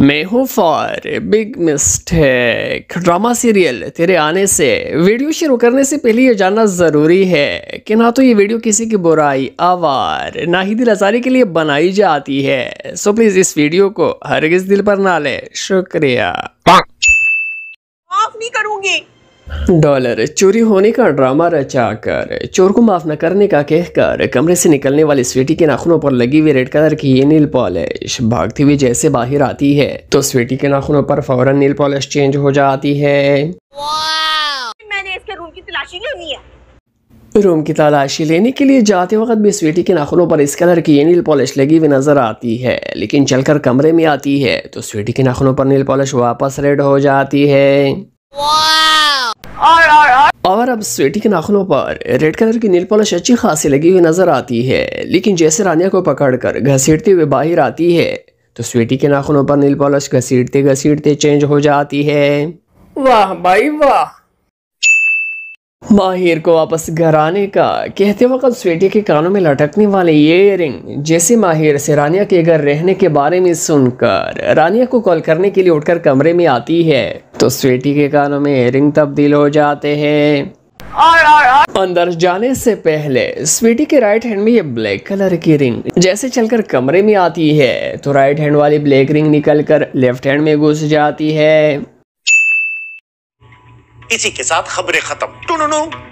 मैं हूँ for big mistake drama serial तेरे आने से वीडियो शुरू करने से पहले ये जानना ज़रूरी है कि ना तो ये वीडियो किसी की बुराई आवार ना ही दिल आजारी के लिए बनाई जाती है सो प्लीज़ इस वीडियो को हरगिज दिल पर ना ले शुक्रिया माफ नहीं करूँगी डॉलर चोरी होने का ड्रामा रचा कर चोर को माफ न करने का कहकर कमरे से निकलने वाली स्वीटी के नाखूनों पर लगी हुई रेड कलर की ये नील पॉलिश भागती हुई जैसे बाहर आती है तो स्वीटी के नाखूनों पर फौरन नील पॉलिश चेंज हो जाती है रूम की तलाशी है रूम की तलाशी लेने के लिए जाते वक्त भी स्वीटी के नाखूनों पर इस कलर की ये नील पॉलिश लगी हुई नजर आती है लेकिन चलकर कमरे में आती है तो स्वीटी के नाखूनों पर नील पॉलिश वापस रेड हो जाती है और और अब स्वेटी के नाखूनों पर रेड कलर की नील पॉलिश अच्छी खासी लगी हुई नजर आती है लेकिन जैसे रानिया को पकड़कर घसीटते हुए बाहर आती है तो स्वेटी के नाखूनों पर नील पॉलिश घसीटते घसीटते चेंज हो जाती है वाह भाई वाह माहिर को वापस घर आने का कहते वक्त स्वेटी के कानों में लटकने वाले ये ईयरिंग जैसे माहिर से रानिया के घर रहने के बारे में सुनकर रानिया को कॉल करने के लिए उठकर कमरे में आती है तो स्वेटी के कानों में ईयरिंग तब्दील हो जाते हैं अंदर जाने से पहले स्वीटी के राइट हैंड में ये ब्लैक कलर की रिंग जैसे चलकर कमरे में आती है तो राइट हैंड वाली ब्लैक रिंग निकलकर लेफ्ट हैंड में घुस जाती है इसी के साथ खबरें खत्म टू